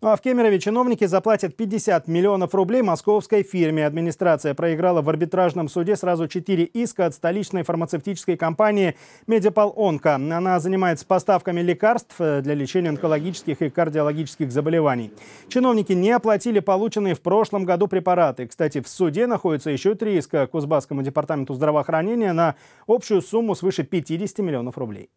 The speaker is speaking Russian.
Ну а в Кемерове чиновники заплатят 50 миллионов рублей московской фирме. Администрация проиграла в арбитражном суде сразу 4 иска от столичной фармацевтической компании «Медипал Онко». Она занимается поставками лекарств э, для лечения онкологических и кардиологических заболеваний. Чиновники не оплатили полученные в прошлом году препараты. Кстати, в суде находится еще три иска к Кузбасскому департаменту здравоохранения на общую сумму свыше 50 миллионов рублей.